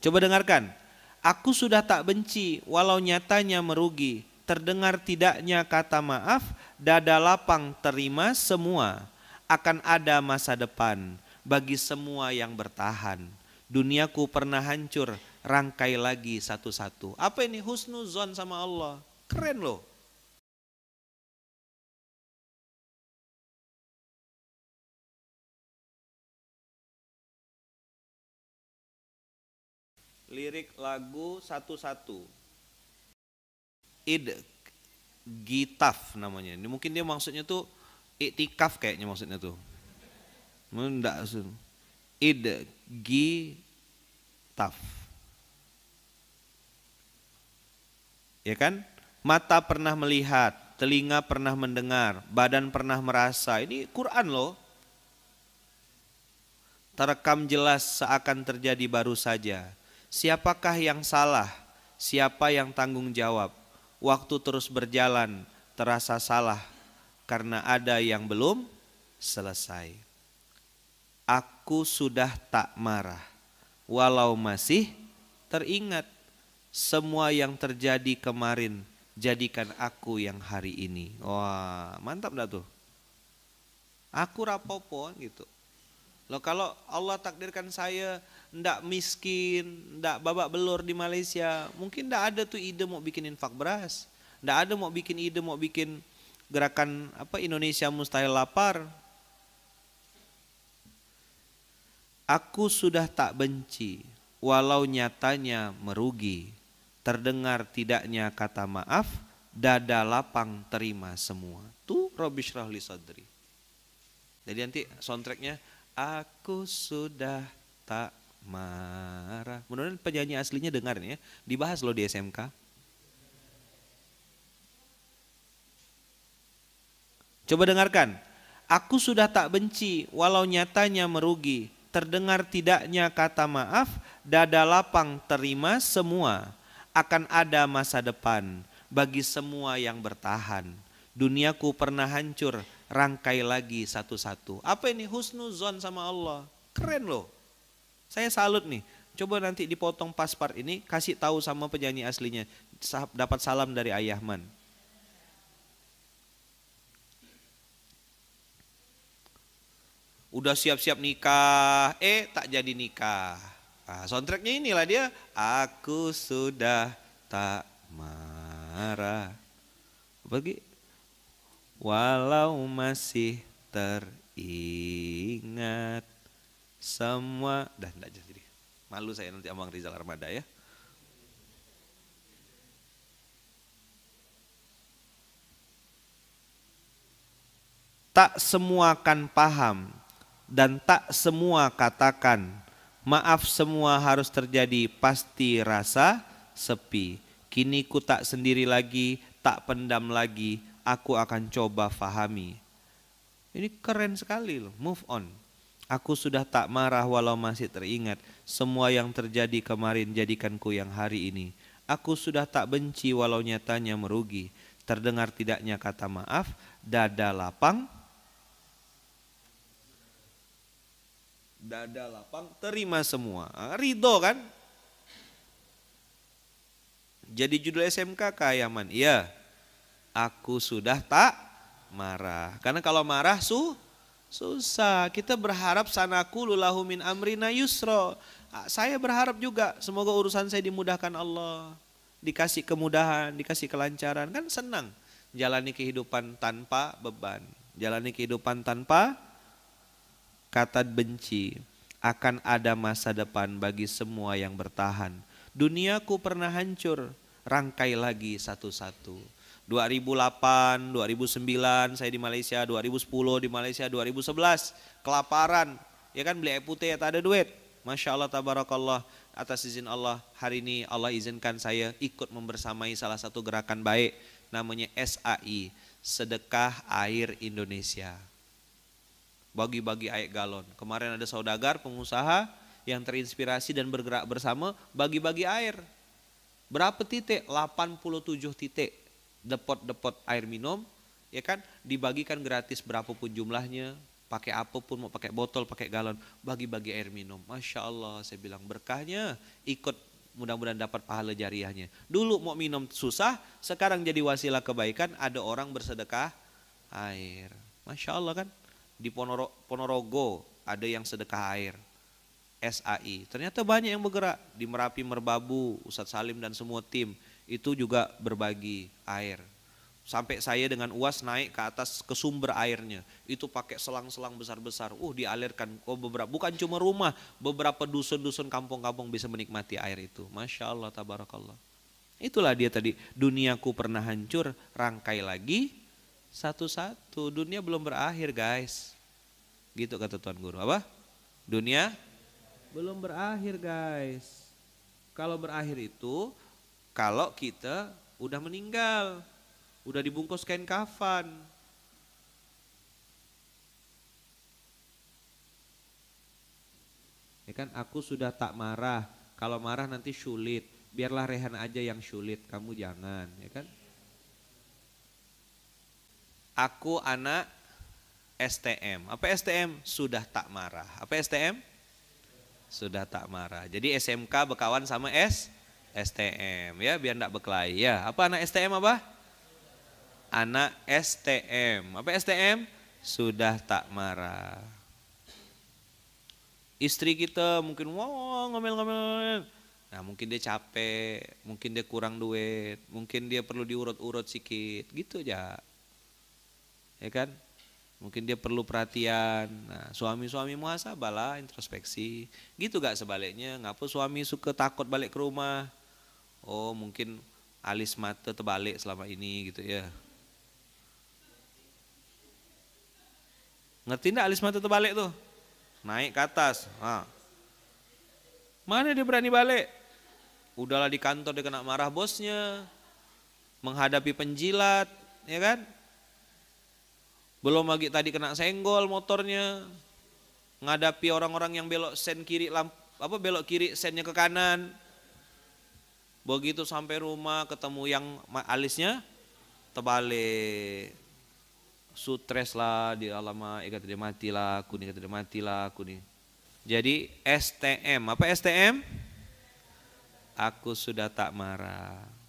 Coba dengarkan. Aku sudah tak benci walau nyatanya merugi. Terdengar tidaknya kata maaf, dada lapang terima semua. Akan ada masa depan bagi semua yang bertahan. Duniaku pernah hancur, rangkai lagi satu-satu. Apa ini husnuzon sama Allah? Keren loh. lirik lagu satu-satu. Id Gitaf namanya. Ini mungkin dia maksudnya tuh itikaf kayaknya maksudnya tuh. Mendak Id Gitaf. Ya kan? Mata pernah melihat, telinga pernah mendengar, badan pernah merasa. Ini Quran loh. Terekam jelas seakan terjadi baru saja Siapakah yang salah? Siapa yang tanggung jawab? Waktu terus berjalan, terasa salah karena ada yang belum selesai. Aku sudah tak marah, walau masih teringat semua yang terjadi kemarin. Jadikan aku yang hari ini. Wah, mantap dah tuh. Aku rapopo gitu. Loh kalau Allah takdirkan saya ndak miskin, ndak babak belur di Malaysia, mungkin ndak ada tuh ide mau bikin infak beras. Ndak ada mau bikin ide mau bikin gerakan apa Indonesia mustahil lapar. Aku sudah tak benci walau nyatanya merugi. Terdengar tidaknya kata maaf, dada lapang terima semua. Tuh Robi Syrahli Sadri. Jadi nanti soundtracknya Aku sudah tak marah. Menurut penyanyi aslinya dengar ya. Dibahas loh di SMK. Coba dengarkan. Aku sudah tak benci walau nyatanya merugi. Terdengar tidaknya kata maaf, dada lapang terima semua. Akan ada masa depan bagi semua yang bertahan. Duniaku pernah hancur, rangkai lagi satu-satu. Apa ini husnuzon sama Allah? Keren loh. Saya salut nih. Coba nanti dipotong pas ini kasih tahu sama penyanyi aslinya. Dapat salam dari Ayahman. Udah siap-siap nikah, eh tak jadi nikah. Nah, soundtracknya inilah dia. Aku sudah tak marah. Bagi walau masih teringat semua dah tidak jadi malu saya nanti abang Rizal Armada ya tak semua kan paham dan tak semua katakan maaf semua harus terjadi pasti rasa sepi kini ku tak sendiri lagi tak pendam lagi aku akan coba fahami. Ini keren sekali loh, move on. Aku sudah tak marah walau masih teringat semua yang terjadi kemarin jadikanku yang hari ini. Aku sudah tak benci walau nyatanya merugi. Terdengar tidaknya kata maaf, dada lapang, dada lapang, terima semua. Ah, ridho kan? Jadi judul SMK Kayaman. Iya aku sudah tak marah. Karena kalau marah su susah. Kita berharap sanaku lulahu min amrina yusro. Ah, saya berharap juga semoga urusan saya dimudahkan Allah. Dikasih kemudahan, dikasih kelancaran. Kan senang jalani kehidupan tanpa beban. Jalani kehidupan tanpa kata benci. Akan ada masa depan bagi semua yang bertahan. Duniaku pernah hancur, rangkai lagi satu-satu 2008, 2009 saya di Malaysia, 2010 di Malaysia, 2011 kelaparan, ya kan beli air putih ya tak ada duit. Masya Allah tabarakallah atas izin Allah hari ini Allah izinkan saya ikut membersamai salah satu gerakan baik namanya SAI Sedekah Air Indonesia bagi-bagi air galon kemarin ada saudagar pengusaha yang terinspirasi dan bergerak bersama bagi-bagi air berapa titik 87 titik depot-depot air minum ya kan dibagikan gratis berapapun jumlahnya pakai apapun mau pakai botol pakai galon bagi-bagi air minum masya Allah saya bilang berkahnya ikut mudah-mudahan dapat pahala jariahnya dulu mau minum susah sekarang jadi wasilah kebaikan ada orang bersedekah air masya Allah kan di Ponoro, Ponorogo ada yang sedekah air SAI ternyata banyak yang bergerak di Merapi Merbabu Ustadz Salim dan semua tim itu juga berbagi air. Sampai saya dengan uas naik ke atas ke sumber airnya. Itu pakai selang-selang besar-besar. Uh dialirkan oh, beberapa bukan cuma rumah, beberapa dusun-dusun kampung-kampung bisa menikmati air itu. Masya Allah tabarakallah. Itulah dia tadi, duniaku pernah hancur, rangkai lagi satu-satu. Dunia belum berakhir guys. Gitu kata Tuan Guru. Apa? Dunia belum berakhir guys. Kalau berakhir itu kalau kita udah meninggal, udah dibungkus kain kafan. Ya kan aku sudah tak marah. Kalau marah nanti sulit. Biarlah Rehan aja yang sulit, kamu jangan, ya kan? Aku anak STM. Apa STM? Sudah tak marah. Apa STM? Sudah tak marah. Jadi SMK berkawan sama S STM ya biar enggak berkelahi ya. Apa anak STM apa? Anak STM. Apa STM? Sudah tak marah. Istri kita mungkin wow ngomel-ngomel. Nah, mungkin dia capek, mungkin dia kurang duit, mungkin dia perlu diurut-urut sikit, gitu aja. Ya kan? Mungkin dia perlu perhatian. Nah, suami-suami bala introspeksi. Gitu gak sebaliknya? Ngapa suami suka takut balik ke rumah? oh mungkin alis mata terbalik selama ini gitu ya. Ngerti enggak alis mata terbalik tuh? Naik ke atas. Ha. Mana dia berani balik? Udahlah di kantor dia kena marah bosnya. Menghadapi penjilat, ya kan? Belum lagi tadi kena senggol motornya. menghadapi orang-orang yang belok sen kiri lampu apa belok kiri sennya ke kanan Begitu sampai rumah ketemu yang alisnya terbalik. Sutres lah di alama ikat dia mati lah, kuning ikat dia mati lah, kuning. Jadi STM, apa STM? Aku sudah tak marah.